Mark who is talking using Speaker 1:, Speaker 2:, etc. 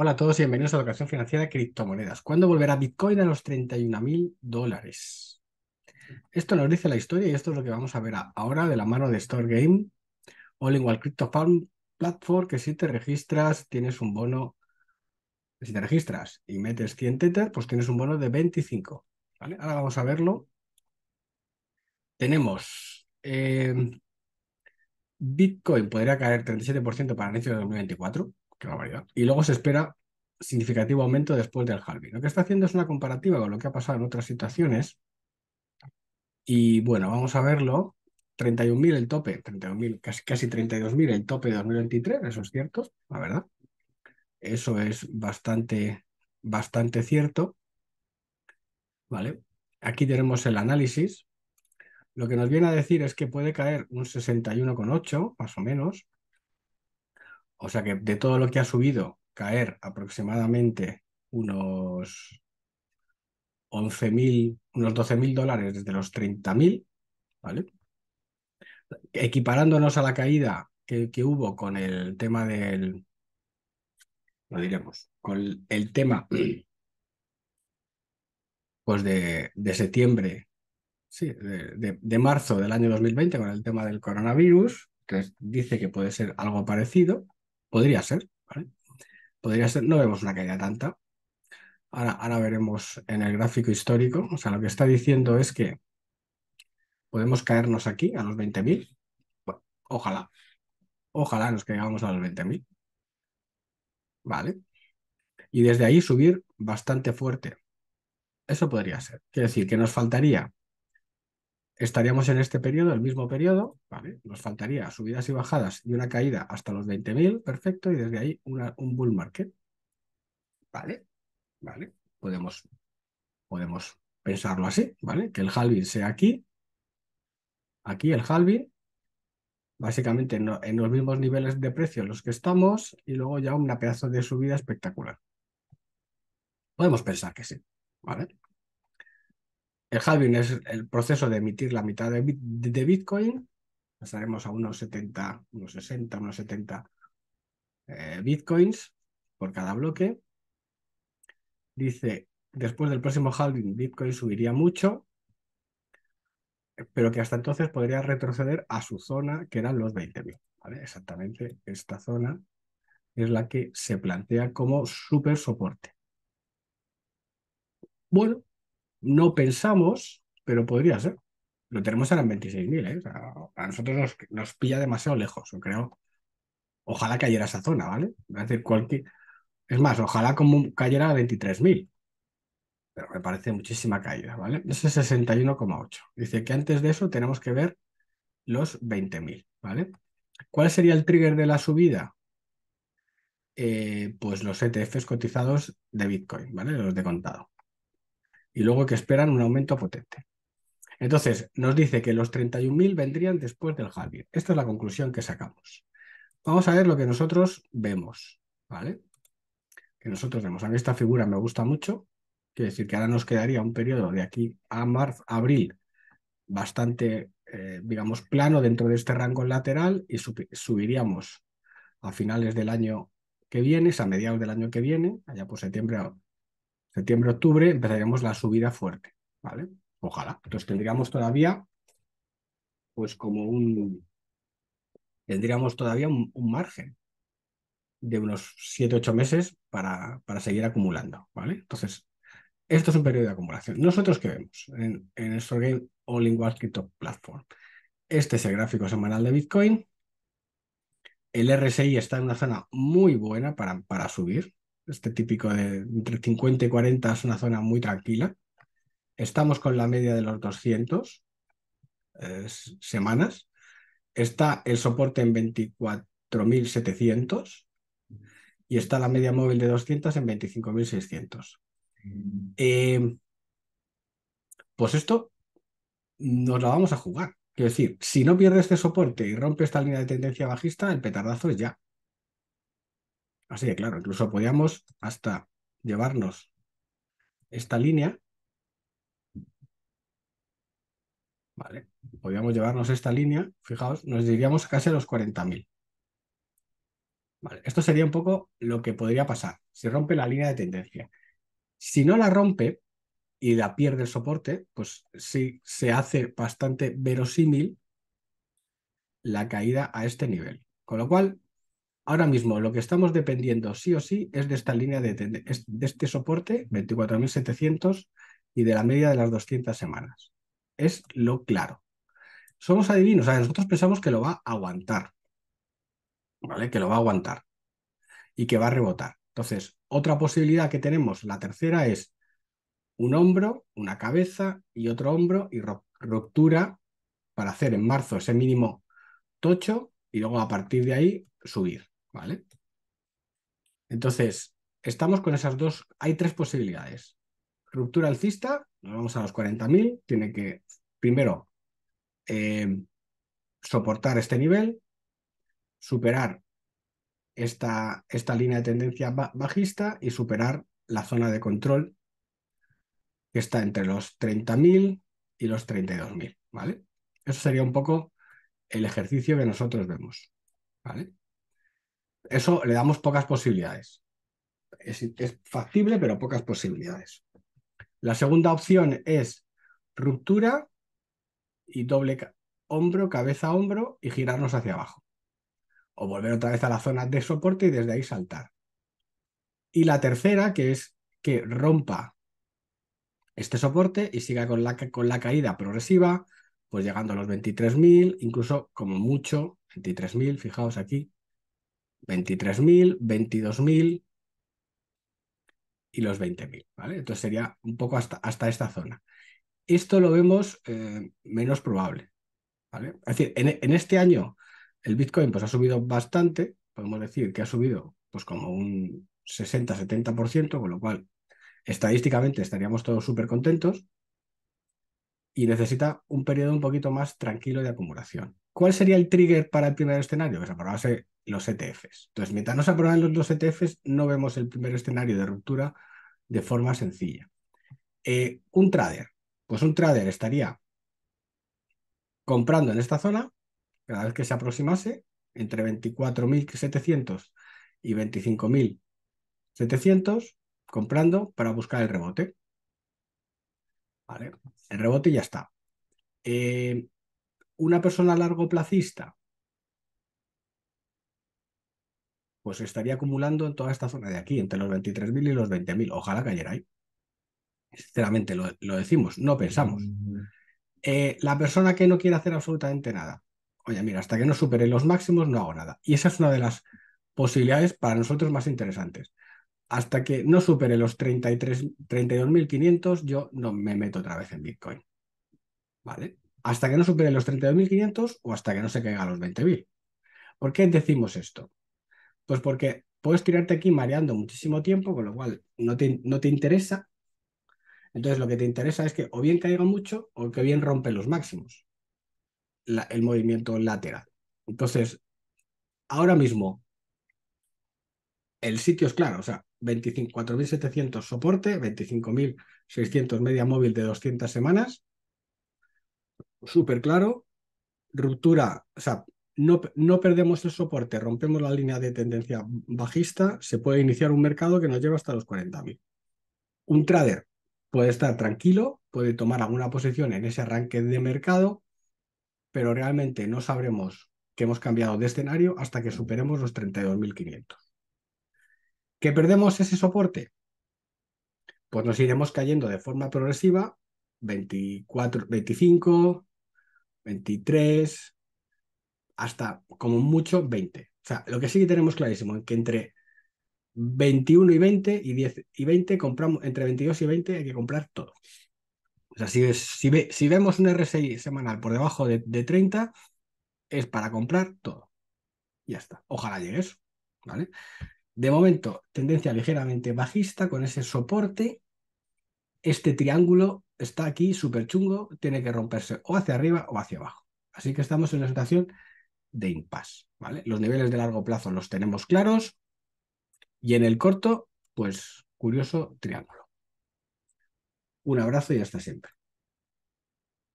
Speaker 1: Hola a todos y bienvenidos a la Educación Financiera de Criptomonedas. ¿Cuándo volverá Bitcoin a los 31.000 dólares? Esto nos dice la historia y esto es lo que vamos a ver ahora de la mano de Store Game, All in One Crypto Farm Platform, que si te registras tienes un bono, si te registras y metes 100 Tether, pues tienes un bono de 25. ¿vale? Ahora vamos a verlo. Tenemos eh, Bitcoin podría caer 37% para el inicio de 2024 y luego se espera significativo aumento después del halving. Lo que está haciendo es una comparativa con lo que ha pasado en otras situaciones. Y bueno, vamos a verlo. 31.000 el tope, casi, 32.000 el tope de 2023, eso es cierto, la verdad. Eso es bastante, bastante cierto. ¿Vale? Aquí tenemos el análisis. Lo que nos viene a decir es que puede caer un 61,8, más o menos, o sea que de todo lo que ha subido, caer aproximadamente unos 11.000, unos 12.000 dólares desde los 30.000, ¿vale? Equiparándonos a la caída que, hubo con el tema del, no diremos, con el, tema pues de, septiembre, sí, de, de, marzo del año 2020 con el tema del coronavirus, que dice que puede ser algo parecido, Podría ser, ¿vale? Podría ser, no vemos una caída tanta. Ahora, veremos en el gráfico histórico, o sea, lo que está diciendo es que podemos caernos aquí a los 20.000. Bueno, ojalá, ojalá nos caigamos a los 20.000. ¿Vale? Y desde ahí subir bastante fuerte. Eso podría ser. Quiere decir que nos faltaría estaríamos en este periodo, el mismo periodo, ¿vale? Nos faltaría subidas y bajadas y una caída hasta los 20.000, perfecto, y desde ahí un bull market. ¿Vale? ¿Vale? Podemos, podemos pensarlo así, ¿vale? Que el halving sea aquí, aquí el halving, básicamente en, los mismos niveles de precio en los que estamos, y luego ya una pedazo de subida espectacular. Podemos pensar que sí, ¿vale? El halving es el proceso de emitir la mitad de, Bitcoin. Pasaremos a unos 70, unos 60, unos 70 eh, Bitcoins por cada bloque. Dice, después del próximo halving, Bitcoin subiría mucho, pero que hasta entonces podría retroceder a su zona, que eran los 20.000. ¿vale? Exactamente esta zona es la que se plantea como super soporte. Bueno, no pensamos, pero podría ser. Lo tenemos ahora en 26.000, ¿eh? a nosotros nos, pilla demasiado lejos, yo creo. Ojalá cayera esa zona, ¿vale? Es decir, Es más, ojalá como cayera a 23.000. Pero me parece muchísima caída, ¿vale? Ese 61,8. Dice que antes de eso tenemos que ver los 20.000, ¿vale? ¿Cuál sería el trigger de la subida? Eh, pues los ETFs cotizados de Bitcoin, ¿vale? Los de contado y luego que esperan un aumento potente. Entonces, nos dice que los 31.000 vendrían después del javier Esta es la conclusión que sacamos. Vamos a ver lo que nosotros vemos, ¿vale? Que nosotros vemos. A mí esta figura me gusta mucho. Quiere decir que ahora nos quedaría un periodo de aquí a marzo, abril, bastante, eh, digamos, plano dentro de este rango lateral y subiríamos a finales del año que viene, a mediados del año que viene, allá por septiembre, septiembre-octubre empezaremos la subida fuerte, ¿vale? Ojalá. Entonces tendríamos todavía, pues como un, tendríamos todavía un, margen de unos 7-8 meses para, para, seguir acumulando, ¿vale? Entonces, esto es un periodo de acumulación. Nosotros qué vemos en, en Game All in Crypto Platform. Este es el gráfico semanal de Bitcoin. El RSI está en una zona muy buena para, para subir, este típico de entre 50 y 40 es una zona muy tranquila. Estamos con la media de los 200 eh, semanas. Está el soporte en 24.700 y está la media móvil de 200 en 25.600. Eh, pues esto nos lo vamos a jugar. Quiero decir, si no pierde este soporte y rompe esta línea de tendencia bajista, el petardazo es ya. Así de claro, incluso podríamos hasta llevarnos esta línea. Vale, podíamos llevarnos esta línea, fijaos, nos diríamos casi a los 40.000. esto sería un poco lo que podría pasar si rompe la línea de tendencia. Si no la rompe y la pierde el soporte, pues sí se hace bastante verosímil la caída a este nivel. Con lo cual, ahora mismo lo que estamos dependiendo sí o sí es de esta línea de, este soporte 24.700 y de la media de las 200 semanas. Es lo claro. Somos adivinos, nosotros pensamos que lo va a aguantar, ¿vale? Que lo va a aguantar y que va a rebotar. Entonces, otra posibilidad que tenemos, la tercera, es un hombro, una cabeza y otro hombro y ruptura para hacer en marzo ese mínimo tocho y luego a partir de ahí subir. ¿Vale? Entonces, estamos con esas dos, hay tres posibilidades. Ruptura alcista, nos vamos a los 40.000, tiene que, primero, eh, soportar este nivel, superar esta, esta línea de tendencia bajista y superar la zona de control que está entre los 30.000 y los 32.000, ¿vale? Eso sería un poco el ejercicio que nosotros vemos, ¿vale? Eso le damos pocas posibilidades. Es, factible, pero pocas posibilidades. La segunda opción es ruptura y doble hombro, cabeza, a hombro y girarnos hacia abajo. O volver otra vez a la zona de soporte y desde ahí saltar. Y la tercera, que es que rompa este soporte y siga con la, con la caída progresiva, pues llegando a los 23.000, incluso como mucho, 23.000, fijaos aquí, 23.000, 22.000 y los 20.000, ¿vale? Entonces sería un poco hasta, hasta esta zona. Esto lo vemos eh, menos probable, ¿vale? Es decir, en, este año el Bitcoin pues, ha subido bastante, podemos decir que ha subido pues, como un 60-70%, con lo cual estadísticamente estaríamos todos súper contentos y necesita un periodo un poquito más tranquilo de acumulación. ¿Cuál sería el trigger para el primer escenario? Que pues, se aprobase los ETFs. Entonces, mientras no se aprueban los dos ETFs, no vemos el primer escenario de ruptura de forma sencilla. Eh, un trader, pues un trader estaría comprando en esta zona cada vez que se aproximase entre 24.700 y 25.700, comprando para buscar el rebote. Vale, el rebote ya está. Eh, una persona largo placista, pues estaría acumulando en toda esta zona de aquí, entre los 23.000 y los 20.000. Ojalá cayera ahí. Sinceramente, lo, decimos, no pensamos. Mm. Eh, la persona que no quiere hacer absolutamente nada. Oye, mira, hasta que no supere los máximos no hago nada. Y esa es una de las posibilidades para nosotros más interesantes. Hasta que no supere los 32.500, yo no me meto otra vez en Bitcoin. ¿Vale? Hasta que no supere los 32.500 o hasta que no se caiga a los 20.000. ¿Por qué decimos esto? Pues porque puedes tirarte aquí mareando muchísimo tiempo, con lo cual no te, no te interesa. Entonces lo que te interesa es que o bien caiga mucho o que bien rompe los máximos, el movimiento lateral. Entonces, ahora mismo, el sitio es claro, o sea, 24.700 soporte, 25.600 media móvil de 200 semanas, súper claro, ruptura, o sea, no, perdemos el soporte, rompemos la línea de tendencia bajista, se puede iniciar un mercado que nos lleva hasta los 40.000. Un trader puede estar tranquilo, puede tomar alguna posición en ese arranque de mercado, pero realmente no sabremos que hemos cambiado de escenario hasta que superemos los 32.500. ¿Que perdemos ese soporte? Pues nos iremos cayendo de forma progresiva, 24, 25, 23, hasta como mucho 20. O sea, lo que sí que tenemos clarísimo es que entre 21 y 20 y 10 y 20 compramos, entre 22 y 20 hay que comprar todo. O sea, si, si, si vemos un RSI semanal por debajo de, 30, es para comprar todo. Ya está. Ojalá llegue eso. ¿vale? De momento, tendencia ligeramente bajista con ese soporte. Este triángulo está aquí súper chungo, tiene que romperse o hacia arriba o hacia abajo. Así que estamos en una situación de impasse. ¿vale? Los niveles de largo plazo los tenemos claros y en el corto, pues curioso triángulo. Un abrazo y hasta siempre.